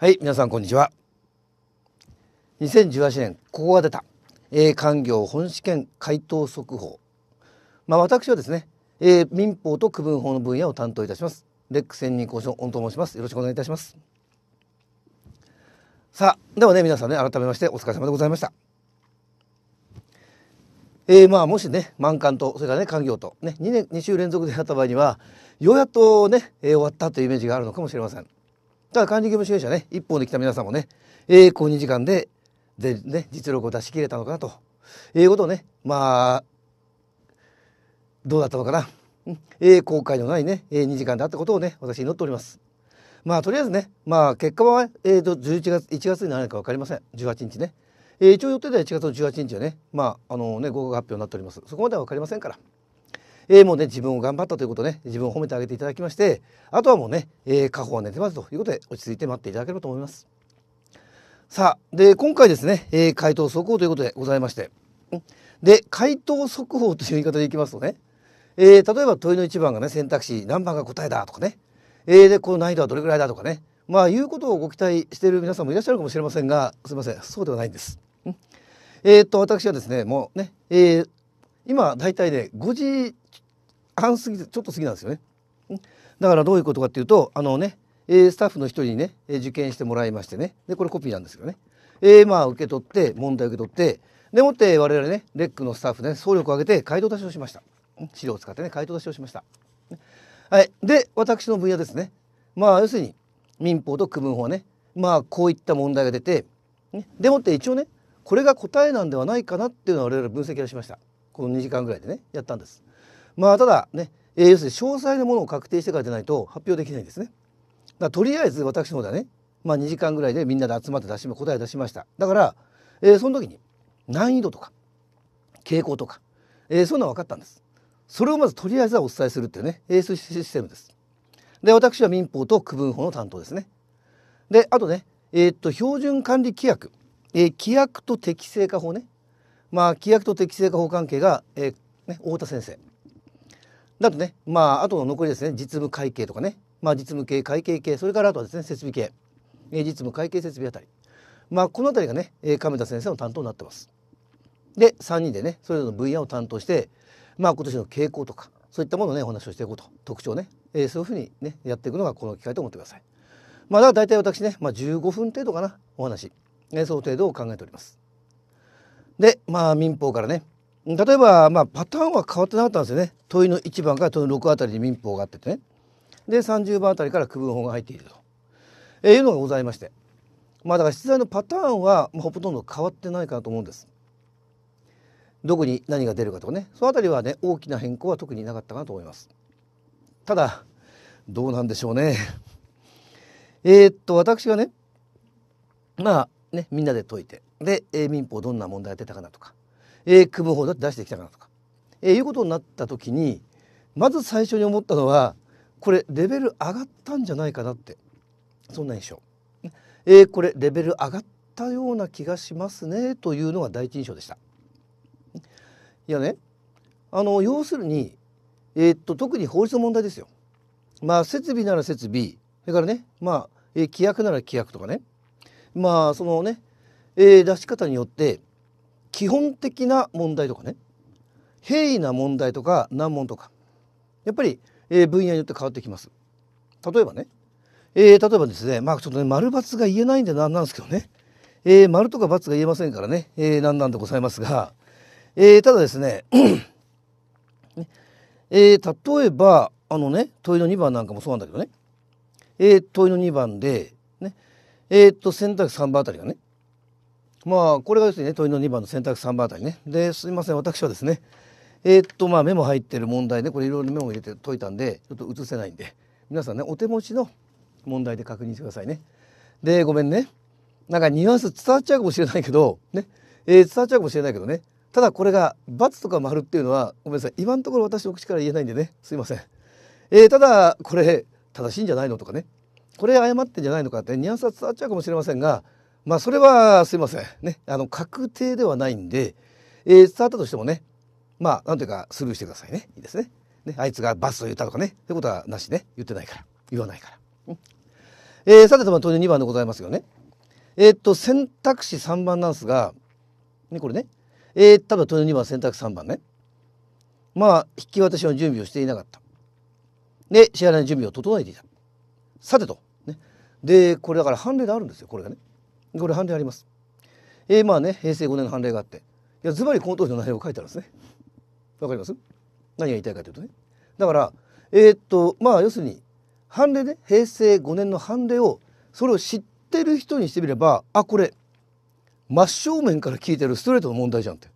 はい皆さんこんにちは2018年ここが出た、えー、官業本試験回答速報まあ私はですね、えー、民法と区分法の分野を担当いたしますレック専任講師本御と申しますよろしくお願いいたしますさあではね皆さんね改めましてお疲れ様でございましたえー、まあもしね満館とそれからね官業とね 2, 年2週連続でやった場合にはようやっとね、えー、終わったというイメージがあるのかもしれません。ただ管理業務主義者ね、一方で来た皆さんもね、えー、こう2時間で、で、ね、実力を出し切れたのかなと。いうことをね、まあ、どうだったのかな。えー、後悔のないね、えー、2時間であったことをね、私祈っております。まあ、とりあえずね、まあ、結果は、えっ、ー、と、11月、1月になるかわかりません。18日ね。えー、一応予定では1月の18日はね、まあ、あのね、合格発表になっております。そこまではわかりませんから。えー、もうね、自分を頑張ったということね、自分を褒めてあげていただきまして、あとはもうね、えー、過去は寝てますということで、落ち着いて待っていただければと思います。さあ、で、今回ですね、えー、回答速報ということでございまして、で、回答速報という言い方でいきますとね、えー、例えば問いの1番がね、選択肢何番が答えだとかね、えー、で、この難易度はどれぐらいだとかね、まあ、いうことをご期待している皆さんもいらっしゃるかもしれませんが、すみません、そうではないんです。えっ、と、私はですね、もうね、えー、今、大体ね、5時半過ぎちょっと過ぎなんですよね。だからどういうことかっていうとあのね、えスタッフの一人にね、え受験してもらいましてねでこれコピーなんですけどね、えー、まあ受け取って問題受け取ってでもって我々ねレックのスタッフね総力を挙げて回答出しをしました資料を使ってね回答出しをしました。はい、で私の分野ですねまあ要するに民法と区分法はねまあこういった問題が出て、ね、でもって一応ねこれが答えなんではないかなっていうのは我々分析をしましたこの2時間ぐらいでねやったんです。まあただね、えー、要するに詳細なものを確定してからでないと発表できないんですね。だとりあえず私の方ではね、まあ、2時間ぐらいでみんなで集まって出し答え出しました。だから、えー、その時に難易度とか傾向とか、えー、そんな分かったんです。それをまずとりあえずはお伝えするっていうね、エー、スシステムです。で私は民法と区分法の担当ですね。であとね、えー、っと標準管理規約、えー、規約と適正化法ねまあ規約と適正化法関係が、えーね、太田先生だとねまああと残りですね実務会計とかね、まあ、実務系会計系それからあとはですね設備系、え実務会計設備あたりまあこの辺りがね、え亀田先生の担当になってます。で3人でねそれぞれの分野を担当してまあ今年の傾向とかそういったものをねお話をしていこうと特徴ね、えー、そういうふうにねやっていくのがこの機会と思ってください。まあだから大体私ね、まあ、15分程度かなお話、えー、その程度を考えております。でまあ民法からね例えば、まあ、パターンは変わってなかったんですよね問いの1番から問いの6あたりに民法があっててねで30番あたりから区分法が入っていると、えいうのがございましてまあだから出題のパターンは、まあ、ほとんど変わってないかなと思うんです。どこに何が出るかとかねその辺りはね大きな変更は特になかったかなと思います。ただどうなんでしょうね。えっと私がねまあねみんなで解いてで、民法どんな問題が出たかなとかえー、区分法だって出してきたからとか、えー、いうことになった時にまず最初に思ったのはこれレベル上がったんじゃないかなってそんな印象。えー、これレベル上がったような気がしますねというのが第一印象でした。いやねあの要するに、えー、っと特に法律の問題ですよ。まあ設備なら設備それからねまあ、えー、規約なら規約とかねまあそのね、えー、出し方によって基本的な問題とかね平易な問題とか難問とかやっぱり、えー、分野によって変わってきます。例えばね、えー、例えばですねまあちょっとね丸×が言えないんで何なんですけどね、えー、丸とか×が言えませんからね、えー、何なんでございますが、えー、ただですねね、えー、例えばあのね問いの2番なんかもそうなんだけどね、えー、問いの2番で、ねえー、っと選択3番あたりがねまあこれがですね問いの2番の選択3番あたりねですいません私はですねえー、っとまあメモ入ってる問題ねこれいろいろメモ入れて解いたんでちょっと映せないんで皆さんねお手持ちの問題で確認してくださいね。でごめんねなんかニュアンス伝わっちゃうかもしれないけどね、えー、伝わっちゃうかもしれないけどねただこれが×とか丸っていうのはごめんなさい今のところ私の口から言えないんでねすいません。えー、ただこれ正しいんじゃないのとかねこれ誤ってんじゃないのかってニュアンスは伝わっちゃうかもしれませんがまあそれはすいませんねあの確定ではないんで、えー、伝わったとしてもねまあなんていうかスルーしてくださいねいいですねねあいつがバスを言ったとかねってことはなしね言ってないから言わないから、うん、えー、さてとまあ当然2番でございますよねえー、っと選択肢3番なんですが、ね、これねえー、多分当然2番選択3番ねまあ引き渡しの準備をしていなかったで支払いの準備を整えていたさてと、ね、でこれだから判例であるんですよこれがねこれ判例あります。えー、まあね平成5年の判例があっていやズバリこの当時の内容を書いてあるんですね。わかります何が言いたいかというとね。だからえー、っとまあ要するに判例ね平成5年の判例をそれを知ってる人にしてみればあこれ真正面から聞いてるストレートの問題じゃんって。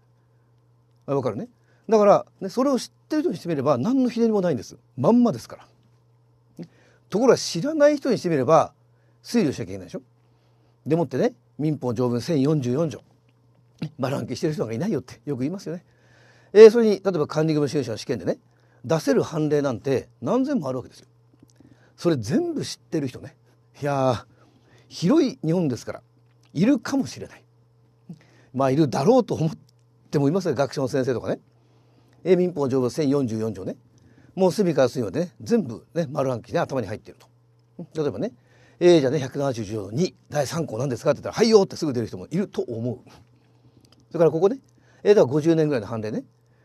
わかるね。だから、ね、それを知ってる人にしてみれば何のひねりもないんですまんまですから。ところが知らない人にしてみれば推理をしなきゃいけないでしょでもってね民法条文1044条丸暗記してる人がいないよってよく言いますよね。えー、それに例えば管理義務主義者の試験でね出せる判例なんて何千もあるわけですよ。それ全部知ってる人ねいや広い日本ですからいるかもしれないまあいるだろうと思ってもいますが学者の先生とかね、えー、民法条文1044条ねもう隅から隅までね全部ね丸暗記で頭に入ってると。例えばねえー、じゃあね170条2第3項なんですかって言ったら「はいよ」ってすぐ出る人もいると思う。それからここね、えー、だから50年ぐらいの判例ね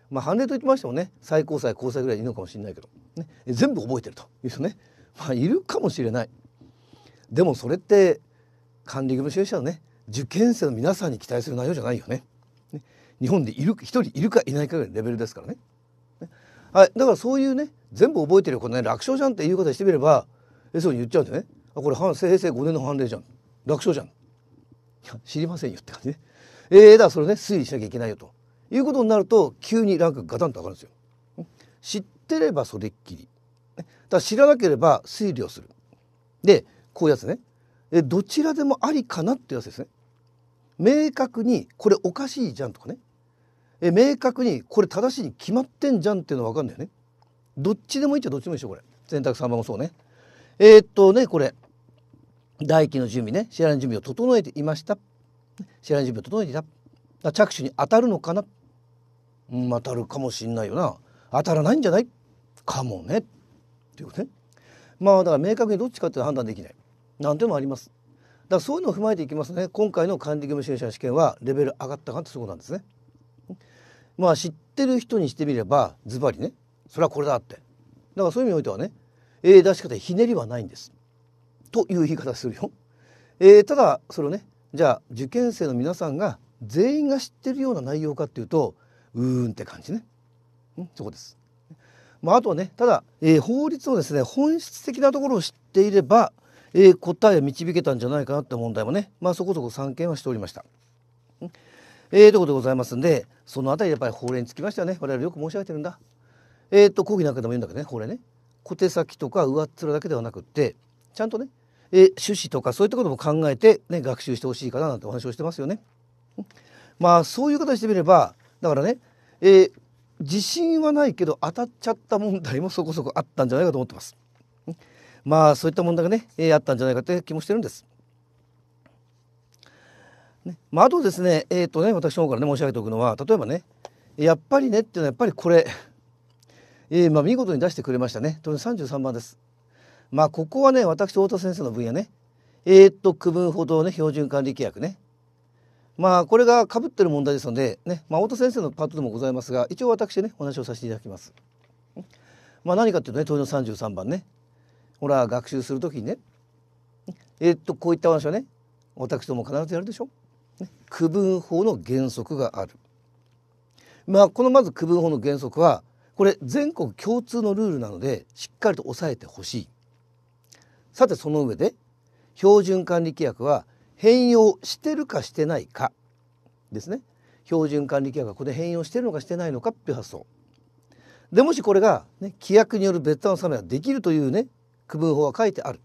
まあ判例といってましてもね最高裁高裁ぐらいいいのかもしれないけど、ね、全部覚えてるという人ね、まあ、いるかもしれない。でもそれって管理義務主義者のね受験生の皆さんに期待する内容じゃないよね。ね日本でいる一人いるかいないかぐらいのレベルですからね。ねはい、だからそういうね全部覚えてるよこんな楽勝じゃんっていう方してみればえそうに言っちゃうんでねあこれ平成5年の判例じゃん楽勝じゃんいや知りませんよって感じねええー、だそれね推理しなきゃいけないよということになると急にランクがガタンと上がるんですよ知ってればそれっきりだ知らなければ推理をするでこういうやつねえどちらでもありかなっていうやつですね明確にこれおかしいじゃんとかねえ明確にこれ正しいに決まってんじゃんっていうのは分かんないよねどっちでもいいっちゃどっちでもいいでしょこれ選択3番もそうねえー、っとねこれ唾液の準備ねシェの準備を整えていましたシェの準備を整えていた着手に当たるのかな、うん、当たるかもしんないよな当たらないんじゃないかもねっていうことねまあだから明確にどっちかっていうのは判断できないなんていうのもありますだからそういうのを踏まえていきますね今回の管理業務支援者試験はレベル上がったかってそうなんですねまあ知ってる人にしてみればズバリねそれはこれだってだからそういう意味においてはねえー、出し方ひねりはないんです。という言い方するよ。えー、ただそれをねじゃあ受験生の皆さんが全員が知ってるような内容かっていうとうーんって感じね。んそこです。まあ、あとはねただ、えー、法律のですね本質的なところを知っていれば、えー、答えを導けたんじゃないかなって問題もね、まあ、そこそこ参見はしておりました。えー、ということでございますんでその辺りやっぱり法令につきましてはね我々よく申し上げてるんだ。えっ、と講義なんかでも言うんだけどね法令ね。小手先とか上っ面だけではなくってちゃんとね、え趣旨とかそういったことも考えて、ね、学習してほしいかななんてお話をしてますよね。まあそういう形で見ればだからね、えー、自信はないけど当たっちゃった問題もそこそこあったんじゃないかと思ってます。まあそういった問題がね、えー、あったんじゃないかって気もしてるんです。ねまあ、あとですね,、えーとね私の方からね申し上げておくのは例えばねやっぱりねっていうのはやっぱりこれえー、まあ、見事に出してくれましたね。と33番です。まあここはね私太田先生の分野ね。えー、っと区分歩道ね標準管理規約ね。まあこれがかぶってる問題ですのでね、まあ、太田先生のパートでもございますが一応私ねお話をさせていただきます。まあ何かっていうとね当然33番ね。ほら学習する時にねえー、っとこういったお話はね私ども必ずやるでしょ。ね、区分法の原則がある。まあこのまず区分法の原則はこれ全国共通のルールなのでしっかりと押さえてほしいさてその上で標準管理規約は変容してるかしてないかですね標準管理規約がここで変容してるのかしてないのかっていう発想でもしこれが、ね、規約による別段納めはできるというね区分法は書いてある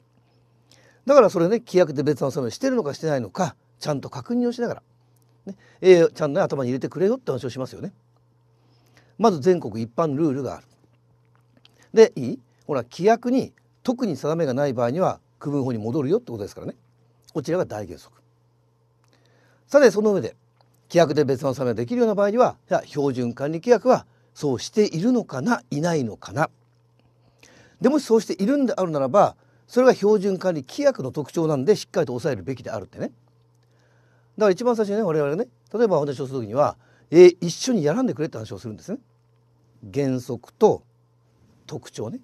だからそれね規約で別段納めしてるのかしてないのかちゃんと確認をしながらね、ねちゃんと、ね、頭に入れてくれよって話をしますよね。まず全国一般ルールがある。でいいほら規約に特に定めがない場合には区分法に戻るよってことですからねこちらが大原則さてその上で規約で別の定めができるような場合には標準管理規約はそうしているのかないないのかなでもしそうしているんであるならばそれが標準管理規約の特徴なんでしっかりと抑えるべきであるってねだから一番最初にね我々ね例えば話をする時にはえー、一緒にやらんでくれって話をするんですね。原則と特徴ね。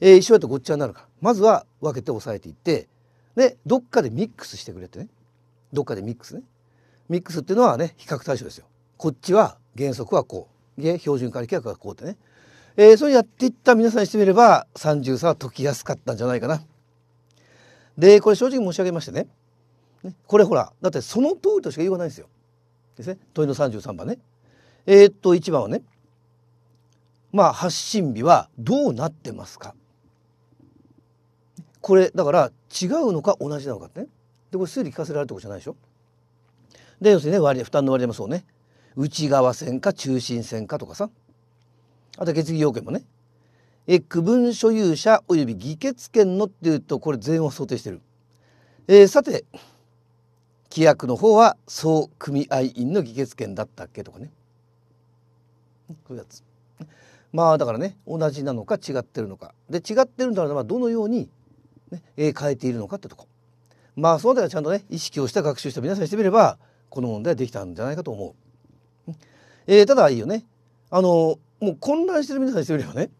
えー、一緒やとごっちゃになるからまずは分けて押さえていってでどっかでミックスしてくれってねどっかでミックスねミックスっていうのはね比較対象ですよこっちは原則はこうで標準化規約はこうってね、えー、それやっていった皆さんにしてみれば3重差は解きやすかったんじゃないかな。でこれ正直申し上げましてねねこれほらだってその通りとしか言わないんですよ。ですね問いの33番ね。えー、っと1番はねまあ発信日はどうなってますかこれだから違うのか同じなのかってねでこれ推理聞かせられるとこじゃないでしょで要するにね割負担の割合もそうね内側線か中心線かとかさあと決議要件もねえ区分所有者及び議決権のっていうとこれ全員を想定してる。えー、さて規約の方は総組合員の議決権だったっけとかねこういうやつまあだからね同じなのか違ってるのかで違ってるんならばどのように、ね、変えているのかってとこまあその辺りはちゃんとね意識をした学習した皆さんにしてみればこの問題はできたんじゃないかと思う、えー、ただいいよねあのもう混乱してる皆さんにしてみればね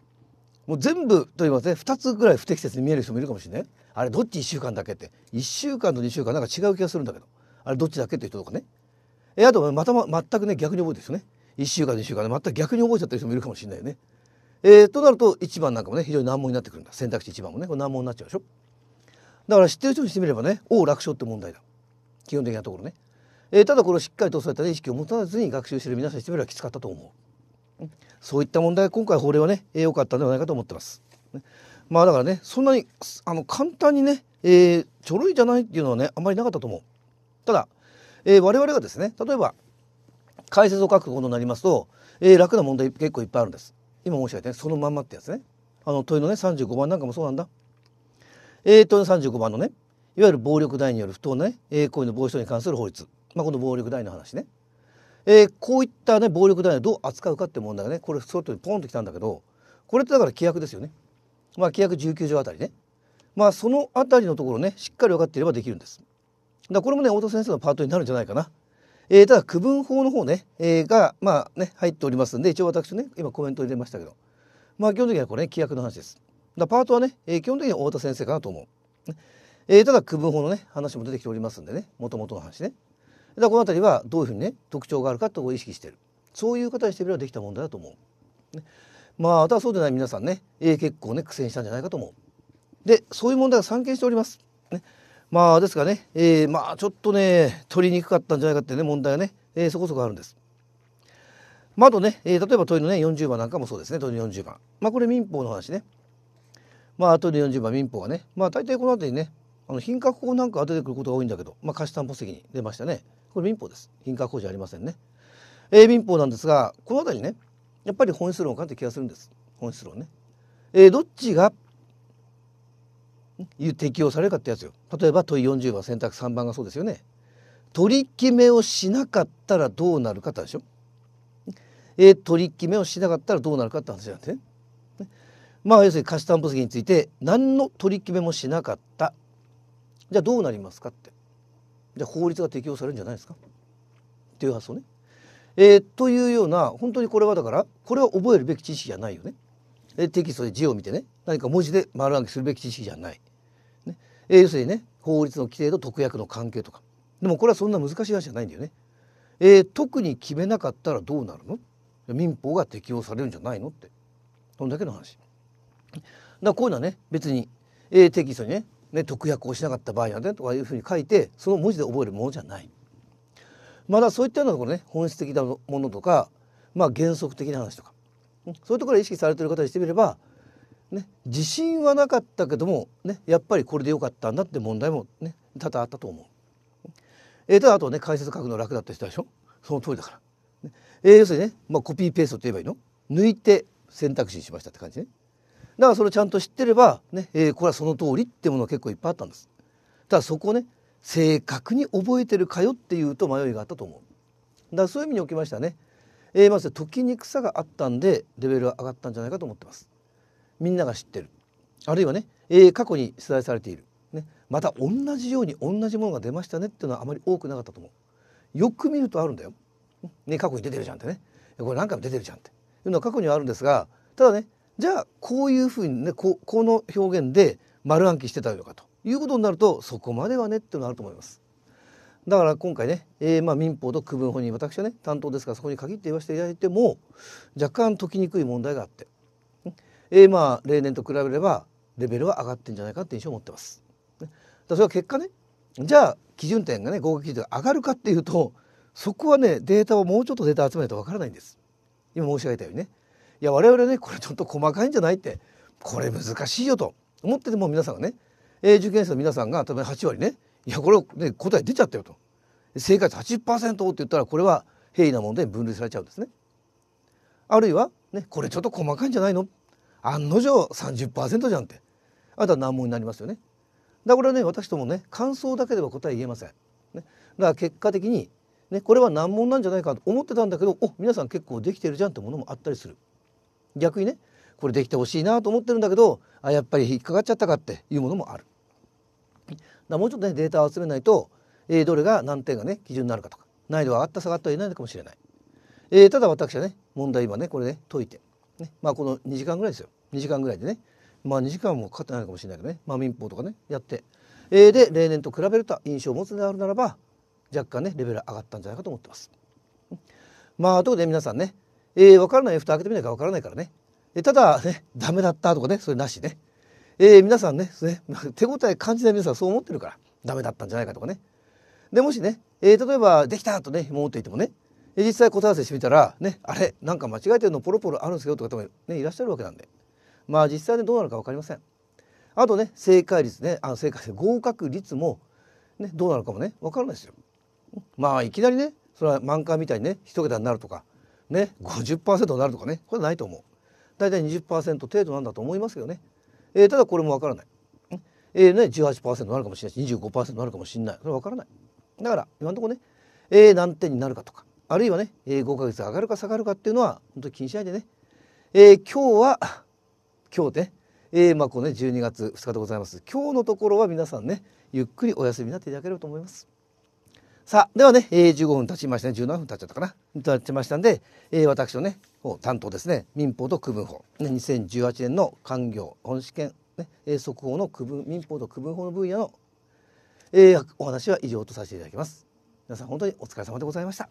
もう全部と言いますね2つぐらい不適切に見える人もいるかもしれないあれどっち1週間だけって1週間と2週間なんか違う気がするんだけどあれどっちだっけいう人とかねえあとまたま全くね逆に覚えてる人ね1週間2週間で全く逆に覚えちゃってる人もいるかもしれないよね。えー、となると1番なんかもね非常に難問になってくるんだ選択肢1番もねこれ難問になっちゃうでしょ。だから知ってる人にしてみればね「お楽勝」って問題だ基本的なところね。えー、ただこれをしっかりとそういった、意識を持たずに学習してる皆さんにしてみればきつかったと思う。そういった問題今回法令はね良かったんではないかと思ってます。まあだからねそんなにあの簡単にね、えー、ちょろいじゃないっていうのはねあんまりなかったと思う。ただ、えー、我々がですね例えば解説を書くことになりますと、えー、楽な問題結構いっぱいあるんです今申し上げたねそのまんまってやつねあの問いのね35番なんかもそうなんだえー、問いの35番のねいわゆる暴力団による不当なね、えー、行為の防止等に関する法律、まあ、この暴力団の話ね、えー、こういったね暴力団をどう扱うかって問題がねこれそっとポンときたんだけどこれってだから規約ですよねまあ規約19条あたりねまあそのあたりのところねしっかり分かっていればできるんですだこれもね太田先生のパートになるんじゃないかな。えー、ただ区分法の方ね、えー、がまあね入っておりますんで一応私ね今コメント入れましたけどまあ基本的にはこれね規約の話です。だパートはね、えー、基本的には太田先生かなと思う。えー、ただ区分法のね話も出てきておりますんでねもともとの話ね。だこの辺りはどういうふうにね特徴があるかと意識してるそういう方にしてみればできた問題だと思う。ね、まああとはそうでない皆さんね、えー、結構ね苦戦したんじゃないかと思う。でそういう問題が散見しております。ねまあですがね、えー、まあちょっとね取りにくかったんじゃないかってね問題がね、えー、そこそこあるんです。まあ、とね、えー、例えば問いのね40番なんかもそうですね問いの40番。まあこれ民法の話ね。まあ問いの40番民法はねまあ大体この辺りねあの品格法なんか出てくることが多いんだけど、まあ、貸し担保責任出ましたねこれ民法です品格法じゃありませんね。えー、民法なんですがこの辺りねやっぱり本質論かって気がするんです本質論ね。えー、どっちが適用されるかってやつよ例えば問い40番選択3番がそうですよね取り決めをしなかったらどうなるかってでしょ、え取り決めをしなかったらどうなるかって話なんでねまあ要するに貸し担保責について何の取り決めもしなかったじゃあどうなりますかってじゃあ法律が適用されるんじゃないですかっていう発想ね。えー、というような本当にこれはだからこれは覚えるべき知識じゃないよね。えテキストで字を見てね何か文字で丸暗記するべき知識じゃない。えー、要するにね法律の規定と特約の関係とかでもこれはそんな難しい話じゃないんだよね。えー、特に決めなかったらどうなるの民法が適用されるんじゃないのってそんだけの話。だからこういうのはね別に、えー、テキストにねね特約をしなかった場合はねとかいうふうに書いてその文字で覚えるものじゃない。まだそういったようなところね本質的なものとか、まあ、原則的な話とかそういうところを意識されてる方にしてみればね、自信はなかったけども、ね、やっぱりこれでよかったんだって問題も、ね、多々あったと思う。えー、ただあとね解説書くの楽だった人でしょその通りだから。えー、要するにね、まあ、コピーペーストと言えばいいの抜いて選択肢にしましたって感じね。だからそれをちゃんと知ってればね、えー、これはその通りってもの結構いっぱいあったんです。ただそこをね正確に覚えてるかよっていうと迷いがあったと思う。だからそういう意味におきましてはね、えー、まず解きにくさがあったんでレベルは上がったんじゃないかと思ってます。みんなが知ってるあるいはね、えー、過去に出題されている、ね、また同じように同じものが出ましたねっていうのはあまり多くなかったと思うよく見るとあるんだよ、ね、過去に出てるじゃんってねこれ何回も出てるじゃんっていうのは過去にはあるんですがただねじゃあこういうふうにねここの表現で丸暗記してたのかということになるとそこまではねっていうのはあると思います。だから今回ね、えー、まあ民法と区分法に私はね担当ですからそこに限って言わせていただいても若干解きにくい問題があってえー、まあ例年と比べればレベルは上がってんじゃないかって印象を持ってます。ね、それは結果ねじゃあ基準点がね合格基準点が上がるかっていうとそこはねデータをもうちょっとデータ集めないとわからないんです。今申し上げたようにねいや我々ねこれちょっと細かいんじゃないってこれ難しいよと思ってても皆さんがね、えー、受験生の皆さんが例えば8割ねいやこれ、ね、答え出ちゃったよと正解率80%って言ったらこれは平易な問題に分類されちゃうんですね。あるいは、ね、これちょっと細かいんじゃないのっ案の定30%じゃんってあとは難問になりますよね。だからね私どもね感想だけでは答え言えません。ね、だから結果的に、ね、これは難問なんじゃないかと思ってたんだけどお皆さん結構できてるじゃんってものもあったりする。逆にねこれできてほしいなと思ってるんだけどあやっぱり引っかかっちゃったかっていうものもある。だもうちょっとねデータを集めないと、えー、どれが何点がね基準になるかとか難易度が上がった下がったはいないのかもしれない。えー、ただ私はね問題今ねこれね解いてねまあ、この2時間ぐらいですよ2時間ぐらいでねまあ2時間もかかってないかもしれないけどね、まあ、民法とかねやって、えー、で例年と比べると印象を持つであるならば若干ねレベル上がったんじゃないかと思ってます。まあということで皆さんね、えー、分からない蓋開けてみないか分からないからね、えー、ただねダメだったとかねそれなしね、えー、皆さんねね手応え感じない皆さんそう思ってるからダメだったんじゃないかとかねでもしね、えー、例えばできたとね思っていてもね実際答え合わせしてみたらねあれなんか間違えてるのポロポロあるんですよとか方も、ね、いらっしゃるわけなんでまあ実際ねどうなるか分かりません。あとね正解率ねあの正解合格率も、ね、どうなるかもね分からないですよ。まあいきなりねそれは満開みたいにね1桁になるとかね50%になるとかねこれはないと思う。大体20%程度なんだと思いますけどね、えー、ただこれも分からない。えーね、18%になるかもしれないし25%になるかもしれないそれは分からないだから今のところね、えー、何点になるかとかあるいはね、えー、5ヶ月上がるか下がるかっていうのは本当に気にしないでね、えー、今日は今日で、ね、えー、まあこのね12月2日でございます今日のところは皆さんねゆっくりお休みになっていただければと思いますさあではね、えー、15分経ちましたね17分経っちゃったかな経ちましたんで、えー、私のね担当ですね民法と区分法、ね、2018年の官業本試験、ね、速報の区分民法と区分法の分野の、えー、お話は以上とさせていただきます皆さん本当にお疲れ様でございました